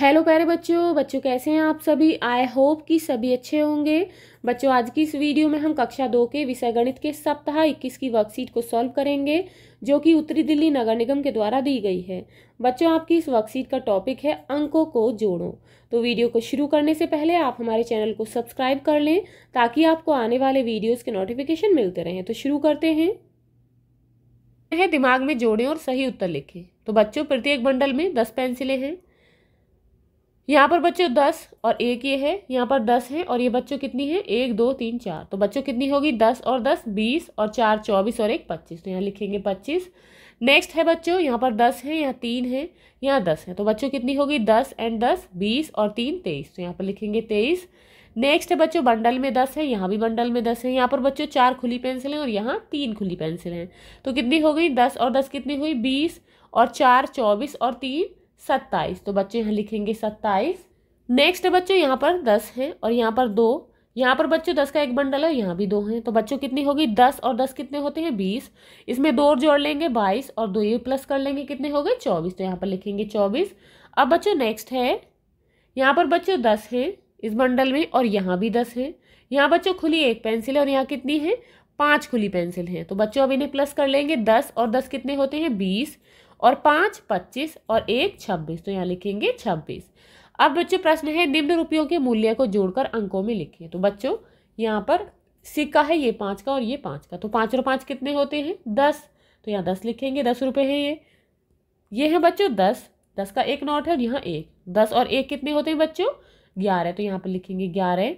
hello प्यारे बच्चों बच्चों कैसे हैं आप सभी आई होप कि सभी अच्छे होंगे बच्चों आज की इस वीडियो में हम कक्षा दो के विषय गणित के सप्ताह इक्कीस की वर्कशीट को सॉल्व करेंगे जो कि उत्तरी दिल्ली नगर निगम के द्वारा दी गई है बच्चों आपकी इस वर्कशीट का टॉपिक है अंकों को जोड़ो तो वीडियो को शुरू करने से पहले आप हमारे चैनल को सब्सक्राइब कर लें ताकि आपको आने वाले वीडियोज़ के नोटिफिकेशन मिलते रहें तो शुरू करते हैं दिमाग में जोड़ें और सही उत्तर लिखें तो बच्चों प्रत्येक बंडल में दस पेंसिलें हैं यहाँ पर बच्चों दस और एक ये है यहाँ पर दस है और ये बच्चों कितनी है एक दो तीन चार तो बच्चों कितनी होगी दस और दस बीस और चार चौबीस और एक पच्चीस तो यहाँ लिखेंगे पच्चीस नेक्स्ट है बच्चों यहाँ पर दस है यहाँ तीन है यहाँ दस है तो बच्चों कितनी होगी दस एंड दस बीस और तीन तेईस तो यहाँ पर लिखेंगे तेईस नेक्स्ट है बच्चों बंडल में दस है यहाँ भी बंडल में दस है यहाँ पर बच्चों चार खुली पेंसिल हैं और यहाँ तीन खुली पेंसिल हैं तो कितनी हो गई दस और दस कितनी हुई बीस और चार चौबीस और तीन सत्ताईस तो बच्चे यहाँ लिखेंगे सत्ताईस नेक्स्ट बच्चों यहाँ पर दस हैं और यहाँ पर दो यहाँ पर बच्चों दस का एक बंडल है यहाँ भी दो हैं तो बच्चों कितनी होगी दस और दस कितने होते हैं बीस इसमें दो और जोड़ लेंगे बाईस और दो ये प्लस कर लेंगे कितने हो गए चौबीस तो यहाँ पर लिखेंगे चौबीस अब बच्चों नेक्स्ट है यहाँ पर बच्चों दस हैं इस बंडल में और यहाँ भी दस हैं यहाँ बच्चों खुली एक पेंसिल है और यहाँ कितनी है पाँच खुली पेंसिल हैं तो बच्चों अब इन्हें प्लस कर लेंगे दस और दस कितने होते हैं बीस और पाँच पच्चीस और एक छब्बीस तो यहाँ लिखेंगे छब्बीस अब बच्चों प्रश्न है निम्न रुपयों के मूल्य को जोड़कर अंकों में लिखिए तो बच्चों यहाँ पर सिक्का है ये पाँच का और ये पाँच का तो पाँच और पाँच कितने होते हैं दस तो यहाँ दस लिखेंगे दस रुपये हैं ये ये हैं बच्चों दस दस का एक नोट है और यहाँ एक दस और एक कितने होते हैं बच्चों ग्यारह तो यहाँ पर लिखेंगे ग्यारह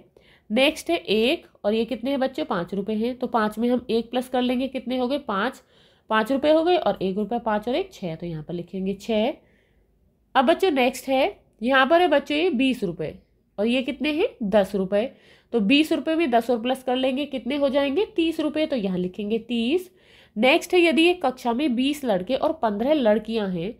नेक्स्ट है एक और ये कितने हैं बच्चों पाँच रुपये हैं तो पाँच में हम एक प्लस कर लेंगे कितने हो गए पाँच पाँच रुपये हो गए और एक रुपये पाँच और एक छः तो यहाँ पर लिखेंगे छः अब बच्चों नेक्स्ट है यहाँ पर है बच्चों ये बीस रुपये और ये कितने हैं दस रुपये तो बीस रुपये में दस और प्लस कर लेंगे कितने हो जाएंगे तीस रुपये तो यहाँ लिखेंगे तीस नेक्स्ट है यदि एक कक्षा में बीस लड़के और पंद्रह लड़कियाँ हैं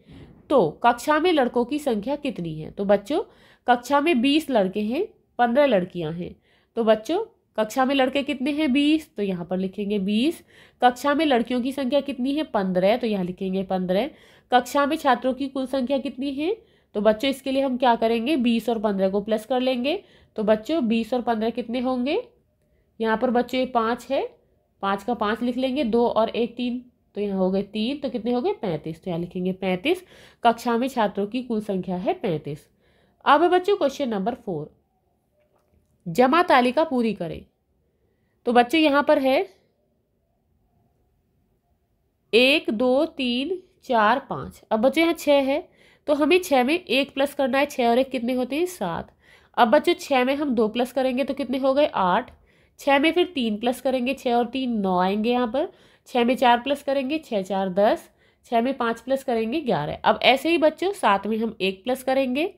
तो कक्षा में लड़कों की संख्या कितनी है तो बच्चों कक्षा में बीस लड़के हैं पंद्रह लड़कियाँ हैं तो बच्चों कक्षा में लड़के कितने हैं बीस तो यहाँ पर लिखेंगे बीस कक्षा में लड़कियों की संख्या कितनी है पंद्रह तो यहाँ लिखेंगे पंद्रह कक्षा में छात्रों की कुल संख्या कितनी है तो बच्चों इसके लिए हम क्या करेंगे बीस और पंद्रह को प्लस कर लेंगे तो बच्चों बीस और पंद्रह कितने होंगे यहाँ पर बच्चों ये पाँच है पाँच का पाँच लिख लेंगे दो और एक तीन तो यहाँ हो गए तीन तो कितने हो गए पैंतीस तो यहाँ लिखेंगे पैंतीस कक्षा में छात्रों की कुल संख्या है पैंतीस अब बच्चों क्वेश्चन नंबर फोर जमा तालिका पूरी करें तो बच्चों यहाँ पर है एक दो तीन चार पाँच अब बच्चे यहाँ छः है तो हमें छः में एक प्लस करना है छः और एक कितने होते हैं सात अब बच्चों छः में हम दो प्लस करेंगे तो कितने हो गए आठ छः में फिर तीन प्लस करेंगे छः और तीन नौ आएंगे यहाँ पर छः में चार प्लस करेंगे छः चार दस छः में पाँच प्लस करेंगे ग्यारह अब ऐसे ही बच्चों सात में हम एक प्लस करेंगे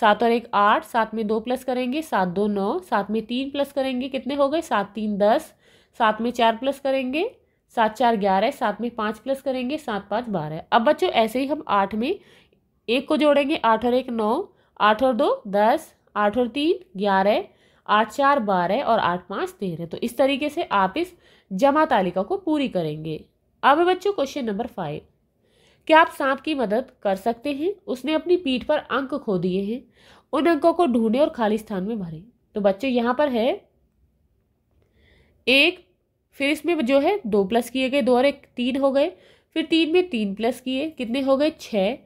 सात और एक आठ सात में दो प्लस करेंगे सात दो नौ सात में तीन प्लस करेंगे कितने हो गए सात तीन दस सात में चार प्लस करेंगे सात चार ग्यारह सात में पाँच प्लस करेंगे सात पाँच बारह अब बच्चों ऐसे ही हम आठ में एक को जोड़ेंगे आठ और एक नौ आठ और दो दस आठ और तीन ग्यारह आठ चार बारह और आठ पाँच तेरह तो इस तरीके से आप इस जमा तालिका को पूरी करेंगे अब बच्चों क्वेश्चन नंबर फाइव क्या आप सांप की मदद कर सकते हैं उसने अपनी पीठ पर अंक खो दिए हैं उन अंकों को ढूंढे और खाली स्थान में भरें तो बच्चों यहाँ पर है एक फिर इसमें जो है दो प्लस किए गए दो और एक तीन हो गए फिर तीन में तीन प्लस किए कितने हो गए छः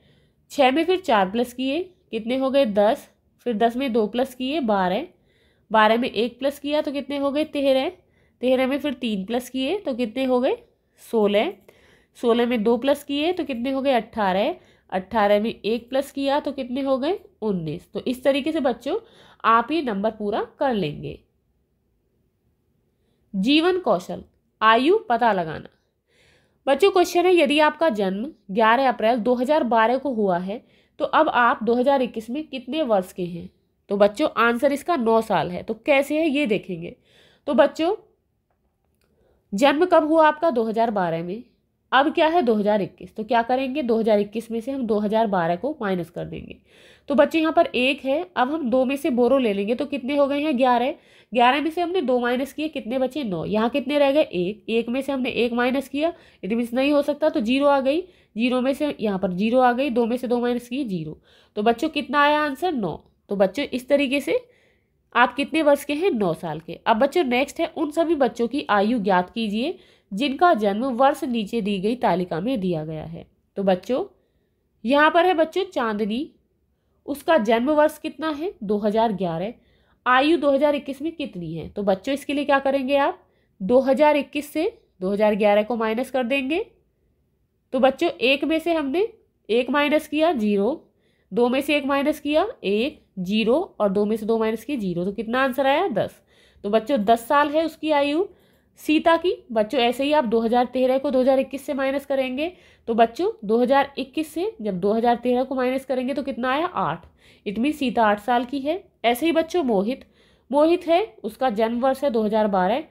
छः में फिर चार प्लस किए कितने हो गए दस फिर दस में दो प्लस किए बारह बारह में एक प्लस किया तो कितने हो गए तेरह तेरह में फिर तीन प्लस किए तो कितने हो गए सोलह सोलह में दो प्लस किए तो कितने हो गए अट्ठारह अट्ठारह में एक प्लस किया तो कितने हो गए उन्नीस तो इस तरीके से बच्चों आप ये नंबर पूरा कर लेंगे जीवन कौशल आयु पता लगाना बच्चों क्वेश्चन है यदि आपका जन्म 11 अप्रैल 2012 को हुआ है तो अब आप 2021 में कितने वर्ष के हैं तो बच्चों आंसर इसका नौ साल है तो कैसे है ये देखेंगे तो बच्चों जन्म कब हुआ आपका 2012 में अब क्या है 2021 तो क्या करेंगे 2021 में से हम 2012 को माइनस कर देंगे तो बच्चे यहाँ पर एक है अब हम दो में से बोरो ले लेंगे तो कितने हो गए हैं ग्यारह ग्यारह में से हमने दो माइनस किए कितने बचे नौ यहाँ कितने रह गए एक एक में से हमने एक माइनस किया इट मीन्स नहीं हो सकता तो जीरो आ गई जीरो में से यहाँ पर जीरो आ गई दो में से दो माइनस किए जीरो तो बच्चों कितना आया आंसर नौ तो बच्चों इस तरीके से आप कितने वर्ष के हैं नौ साल के अब बच्चों नेक्स्ट है उन सभी बच्चों की आयु ज्ञात कीजिए जिनका जन्म वर्ष नीचे दी गई तालिका में दिया गया है तो बच्चों यहाँ पर है बच्चों चांदनी उसका जन्म वर्ष कितना है 2011 आयु 2021 में कितनी है तो बच्चों इसके लिए क्या करेंगे आप 2021 से 2011 को माइनस कर देंगे तो बच्चों एक में से हमने एक माइनस किया जीरो दो में से एक माइनस किया एक जीरो और दो में से दो माइनस किया जीरो तो कितना आंसर आया दस तो बच्चों दस साल है उसकी आयु सीता की बच्चों ऐसे ही आप 2013 को 2021 से माइनस करेंगे तो बच्चों 2021 से जब 2013 को माइनस करेंगे तो कितना आया आठ इट मीन सीता आठ साल की है ऐसे ही बच्चों मोहित मोहित है उसका जन्म वर्ष है 2012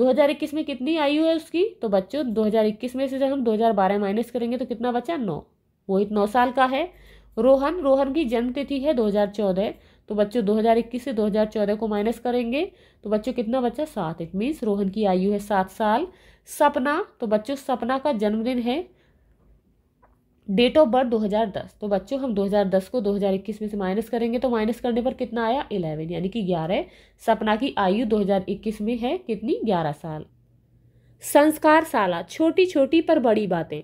2021 में कितनी आयु है उसकी तो बच्चों 2021 में से जब हम 2012 माइनस करेंगे तो कितना बच्चा नौ मोहित नौ साल का है रोहन रोहन की जन्म तिथि है दो तो बच्चों 2021 से 2014 को माइनस करेंगे तो बच्चों कितना बच्चा सात इट मीन्स रोहन की आयु है सात साल सपना तो बच्चों सपना का जन्मदिन है डेट ऑफ बर्थ 2010 तो बच्चों हम 2010 को 2021 में से माइनस करेंगे तो माइनस करने पर कितना आया 11 यानी कि 11 सपना की आयु 2021 में है कितनी 11 साल संस्कार साला छोटी छोटी पर बड़ी बातें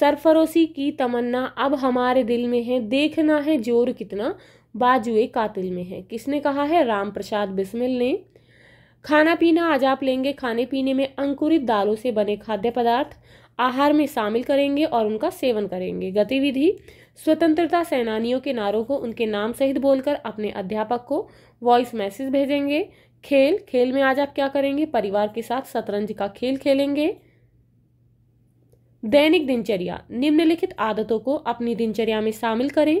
सरफरोशी की तमन्ना अब हमारे दिल में है देखना है जोर कितना बाजुए कातिल में है किसने कहा है राम प्रसाद बिस्मिल ने खाना पीना आज आप लेंगे खाने पीने में अंकुरित दालों से बने खाद्य पदार्थ आहार में शामिल करेंगे और उनका सेवन करेंगे गतिविधि स्वतंत्रता सेनानियों के नारों को उनके नाम सहित बोलकर अपने अध्यापक को वॉइस मैसेज भेजेंगे खेल खेल में आज आप क्या करेंगे परिवार के साथ शतरंज का खेल खेलेंगे दैनिक दिनचर्या निम्नलिखित आदतों को अपनी दिनचर्या में शामिल करें